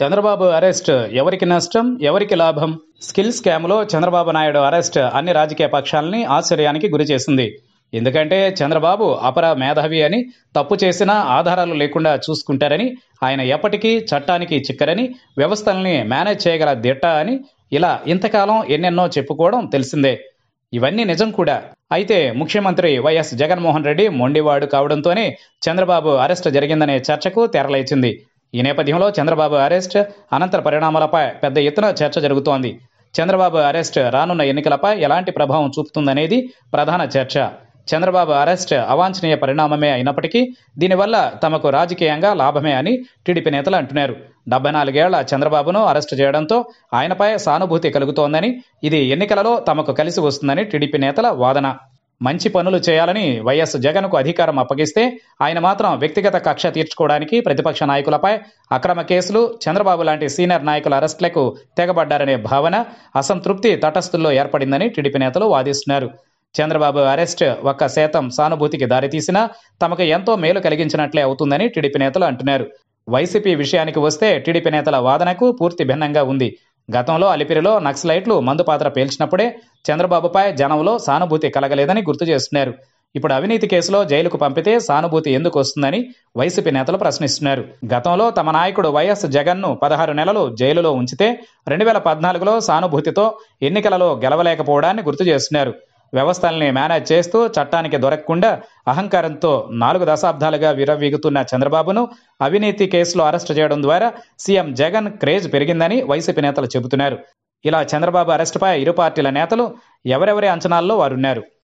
Chandrababu arrest ఎవరికి నష్టం ఎవరికి లాభం స్కిల్ స్కామ్లో చంద్రబాబు నాయుడు అరెస్ట్ అన్ని రాజకీయ పక్షాలని ఆశ్చర్యానికి గురిచేసింది ఎందుకంటే చంద్రబాబు అపర మేధావి అని తప్పు చేసినా ఆధారాలు లేకుండా చూసుకుంటారని ఆయన ఎప్పటికీ చట్టానికి చిక్కరని వ్యవస్థల్ని మేనేజ్ చేయగల దిట్ట అని ఇలా ఇంతకాలం ఎన్నెన్నో చెప్పుకోవడం తెలిసిందే ఇవన్నీ నిజం కూడా అయితే ముఖ్యమంత్రి వైఎస్ జగన్మోహన్ రెడ్డి మొండివాడు కావడంతోనే చంద్రబాబు అరెస్ట్ జరిగిందనే చర్చకు తెరలేచింది ఈ నేపథ్యంలో చంద్రబాబు అరెస్ట్ అనంతర పరిణామాలపై పెద్ద ఎత్తున చర్చ జరుగుతోంది చంద్రబాబు అరెస్ట్ రానున్న ఎన్నికలపై ఎలాంటి ప్రభావం చూపుతుందనేది ప్రధాన చర్చ చంద్రబాబు అరెస్ట్ అవాంఛనీయ పరిణామమే అయినప్పటికీ దీనివల్ల తమకు రాజకీయంగా లాభమే అని టీడీపీ నేతలు అంటున్నారు డెబ్బై నాలుగేళ్ల చంద్రబాబును అరెస్టు చేయడంతో ఆయనపై సానుభూతి కలుగుతోందని ఇది ఎన్నికలలో తమకు కలిసి వస్తుందని టీడీపీ నేతల వాదన మంచి పనులు చేయాలని వైఎస్ జగన్కు అధికారం అప్పగిస్తే ఆయన మాత్రం వ్యక్తిగత కక్ష తీర్చుకోవడానికి ప్రతిపక్ష నాయకులపై అక్రమ కేసులు చంద్రబాబు లాంటి సీనియర్ నాయకుల అరెస్టులకు తెగబడ్డారనే భావన అసంతృప్తి తటస్థుల్లో ఏర్పడిందని టీడీపీ నేతలు వాదిస్తున్నారు చంద్రబాబు అరెస్ట్ ఒక్క శాతం సానుభూతికి దారితీసినా తమకు ఎంతో మేలు కలిగించినట్లే అవుతుందని టీడీపీ నేతలు అంటున్నారు వైసీపీ విషయానికి వస్తే టీడీపీ నేతల వాదనకు పూర్తి భిన్నంగా ఉంది గతంలో అలిపిరిలో నక్సలైట్లు మందు పాత్ర పేల్చినప్పుడే చంద్రబాబుపై జనంలో సానుభూతి కలగలేదని గుర్తు చేస్తున్నారు ఇప్పుడు అవినీతి కేసులో జైలుకు పంపితే సానుభూతి ఎందుకు వస్తుందని వైసీపీ నేతలు ప్రశ్నిస్తున్నారు గతంలో తమ నాయకుడు వైఎస్ జగన్ను పదహారు నెలలు జైలులో ఉంచితే రెండు వేల పద్నాలుగులో సానుభూతితో ఎన్నికలలో గెలవలేకపోవడాన్ని గుర్తు చేస్తున్నారు వ్యవస్థల్ని మేనేజ్ చేస్తూ చట్టానికి దొరకకుండా అహంకారంతో నాలుగు దశాబ్దాలుగా విరవీగుతున్న చంద్రబాబును అవినీతి కేసులో అరెస్టు చేయడం ద్వారా సీఎం జగన్ క్రేజ్ పెరిగిందని వైసీపీ నేతలు చెబుతున్నారు ఇలా చంద్రబాబు అరెస్టుపై ఇరు పార్టీల నేతలు ఎవరెవరి అంచనాల్లో వారున్నారు